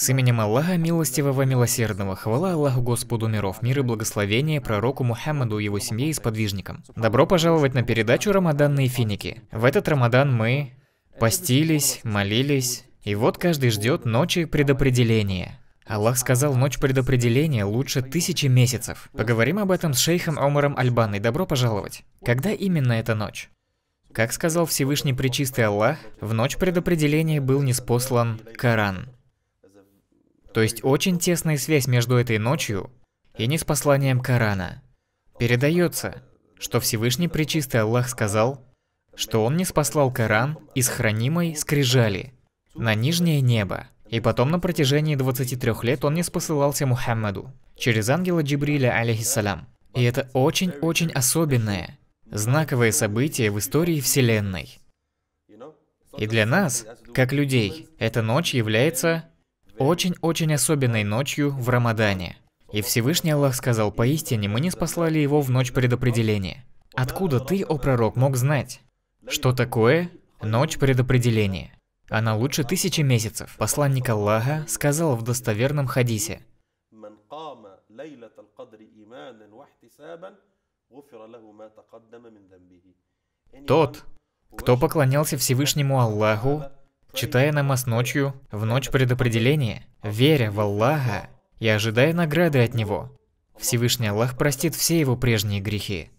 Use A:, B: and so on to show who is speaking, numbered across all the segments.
A: С именем Аллаха Милостивого Милосердного, хвала Аллаху Господу миров, мир и благословения пророку Мухаммаду, его семье и сподвижникам. Добро пожаловать на передачу «Рамаданные финики». В этот Рамадан мы постились, молились, и вот каждый ждет ночи предопределения. Аллах сказал, ночь предопределения лучше тысячи месяцев. Поговорим об этом с шейхом Омаром Альбаной. Добро пожаловать. Когда именно эта ночь? Как сказал Всевышний Пречистый Аллах, в ночь предопределения был неспослан Коран. То есть очень тесная связь между этой ночью и неспосланием Корана. Передается, что Всевышний Пречистый Аллах сказал, что Он не спаслал Коран из хранимой скрижали на нижнее небо, и потом на протяжении 23 лет он не спосылался Мухаммаду через ангела Джибриля, алейхиссалям. И это очень-очень особенное, знаковое событие в истории Вселенной. И для нас, как людей, эта ночь является очень-очень особенной ночью в Рамадане. И Всевышний Аллах сказал, поистине мы не спаслали его в ночь предопределения. Откуда ты, о пророк, мог знать? Что такое ночь предопределения? Она лучше тысячи месяцев. Посланник Аллаха сказал в достоверном хадисе. Тот, кто поклонялся Всевышнему Аллаху читая намаз ночью, в ночь предопределения, веря в Аллаха и ожидая награды от Него. Всевышний Аллах простит все его прежние грехи.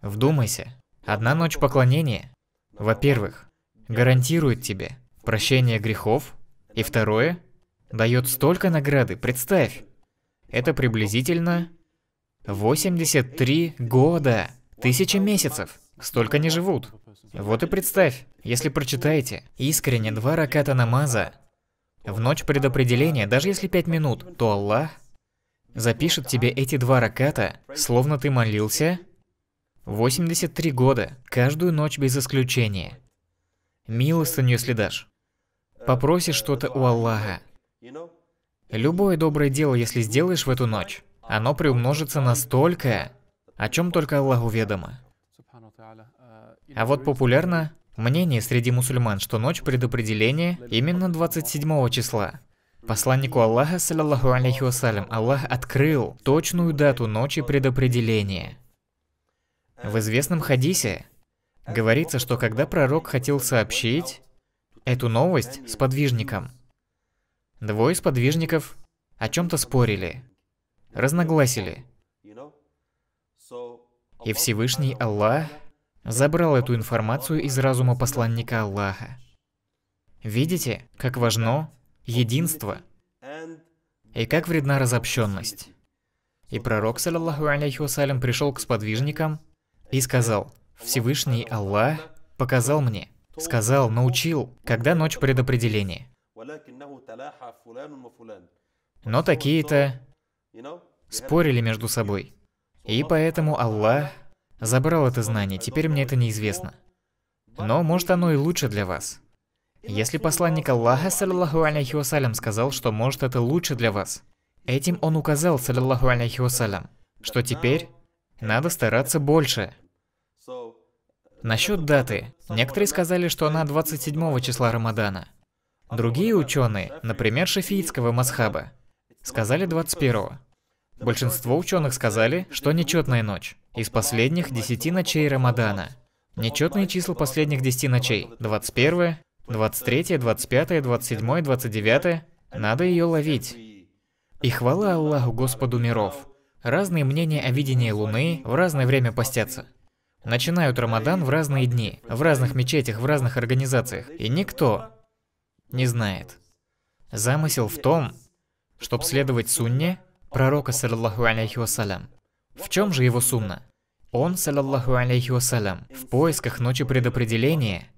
A: Вдумайся, одна ночь поклонения, во-первых, гарантирует тебе прощение грехов, и второе, дает столько награды, представь. Это приблизительно 83 года, тысяча месяцев. Столько не живут. Вот и представь, если прочитаете искренне два раката намаза, в ночь предопределения, даже если пять минут, то Аллах запишет тебе эти два раката, словно ты молился 83 года, каждую ночь без исключения. Милостыню, если дашь. Попроси что-то у Аллаха. Любое доброе дело, если сделаешь в эту ночь, оно приумножится настолько, о чем только Аллаху ведомо. Э, а вот популярно мнение среди мусульман, что ночь предопределения именно 27 числа. Посланнику Аллаха, саллиллаху алейхи вассалям, Аллах открыл точную дату ночи предопределения. В известном хадисе говорится, что когда пророк хотел сообщить эту новость с подвижником, двое из подвижников о чем-то спорили, разногласили. И Всевышний Аллах забрал эту информацию из разума посланника Аллаха. Видите, как важно единство и как вредна разобщенность. И пророк, саллаху алейхи вассалям, пришел к сподвижникам и сказал, «Всевышний Аллах показал мне, сказал, научил, когда ночь предопределения. Но такие-то спорили между собой. И поэтому Аллах забрал это знание, теперь мне это неизвестно. Но может оно и лучше для вас. Если посланник Аллаха, саллиллаху алейхи вассалям, сказал, что может это лучше для вас, этим он указал, саллиллаху алейхи вассалям, что теперь надо стараться больше. Насчет даты. Некоторые сказали, что она 27 числа Рамадана. Другие ученые, например, шафиитского масхаба, сказали 21. -го. Большинство ученых сказали, что нечетная ночь из последних 10 ночей Рамадана. Нечетные числа последних 10 ночей. 21, 23, 25, 27, 29. Надо ее ловить. И хвала Аллаху Господу миров. Разные мнения о видении Луны в разное время постятся. Начинают Рамадан в разные дни, в разных мечетях, в разных организациях. И никто не знает. Замысел в том, чтобы следовать сунне пророка, саллаху алейхи вассалям. В чем же его сунна? Он, саллаллаху алейхи вассалям, в поисках ночи предопределения,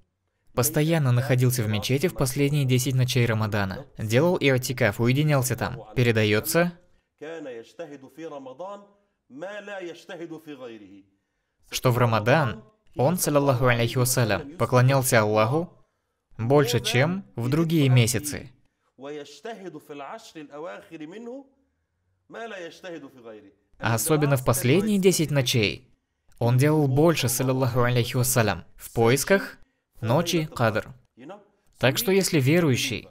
A: постоянно находился в мечети в последние 10 ночей Рамадана. Делал и уединялся там. Передается, что в Рамадан он, саллаллаху алейхи вассалям, поклонялся Аллаху больше, чем в другие месяцы. А особенно в последние 10 ночей. Он делал больше, саллиллаху алейхи вассалям, в поисках ночи кадр. Так что если верующий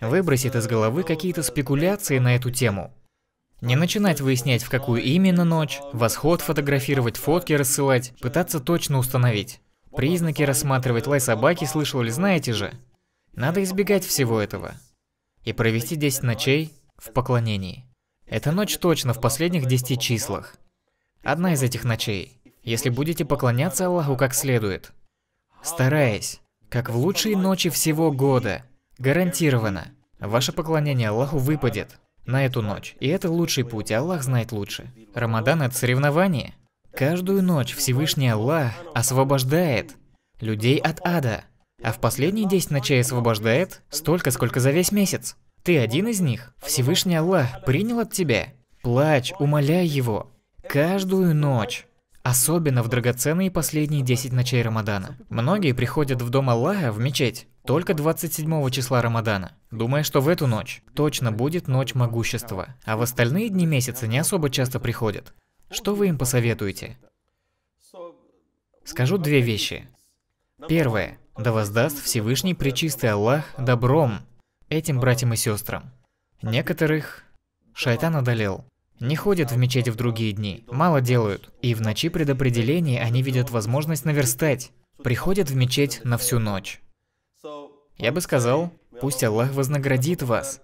A: выбросит из головы какие-то спекуляции на эту тему, не начинать выяснять, в какую именно ночь, восход фотографировать, фотки рассылать, пытаться точно установить. Признаки рассматривать лай собаки слышал или знаете же. Надо избегать всего этого. И провести 10 ночей в поклонении. Эта ночь точно в последних 10 числах. Одна из этих ночей. Если будете поклоняться Аллаху как следует, стараясь, как в лучшие ночи всего года, гарантированно, ваше поклонение Аллаху выпадет на эту ночь. И это лучший путь, Аллах знает лучше. Рамадан – это соревнование. Каждую ночь Всевышний Аллах освобождает людей от ада, а в последние 10 ночей освобождает столько, сколько за весь месяц. Ты один из них. Всевышний Аллах принял от тебя. Плачь, умоляй Его, Каждую ночь. Особенно в драгоценные последние 10 ночей Рамадана. Многие приходят в дом Аллаха в мечеть только 27 числа Рамадана, думая, что в эту ночь точно будет ночь могущества, а в остальные дни месяца не особо часто приходят. Что вы им посоветуете? Скажу две вещи. Первое. Да воздаст Всевышний Пречистый Аллах добром этим братьям и сестрам. Некоторых шайтан одолел, не ходят в мечеть в другие дни, мало делают. И в ночи предопределений они видят возможность наверстать. Приходят в мечеть на всю ночь. Я бы сказал, пусть Аллах вознаградит вас.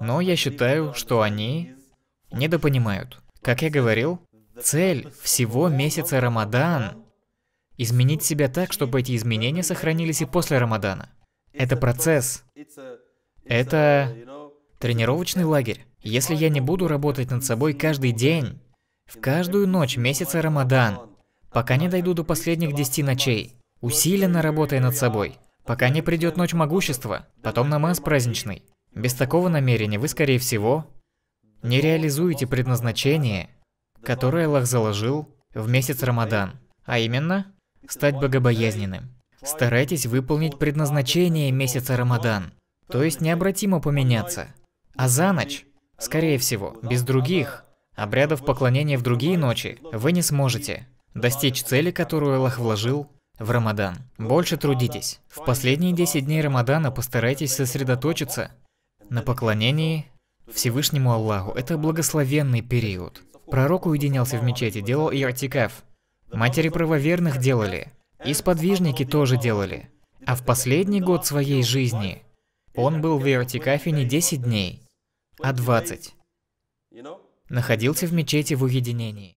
A: Но я считаю, что они недопонимают. Как я говорил, цель всего месяца Рамадан – изменить себя так, чтобы эти изменения сохранились и после Рамадана. Это процесс. Это Тренировочный лагерь. Если я не буду работать над собой каждый день, в каждую ночь месяца Рамадан, пока не дойду до последних 10 ночей, усиленно работая над собой, пока не придет ночь могущества, потом намаз праздничный. Без такого намерения вы, скорее всего, не реализуете предназначение, которое Аллах заложил в месяц Рамадан, а именно, стать богобоязненным. Старайтесь выполнить предназначение месяца Рамадан, то есть необратимо поменяться – а за ночь, скорее всего, без других обрядов поклонения в другие ночи, вы не сможете достичь цели, которую Аллах вложил в Рамадан. Больше трудитесь. В последние 10 дней Рамадана постарайтесь сосредоточиться на поклонении Всевышнему Аллаху. Это благословенный период. Пророк уединялся в мечети, делал иертикаф. Матери правоверных делали. И сподвижники тоже делали. А в последний год своей жизни он был в Иертикафе не 10 дней, а 20. Находился в мечети в уединении.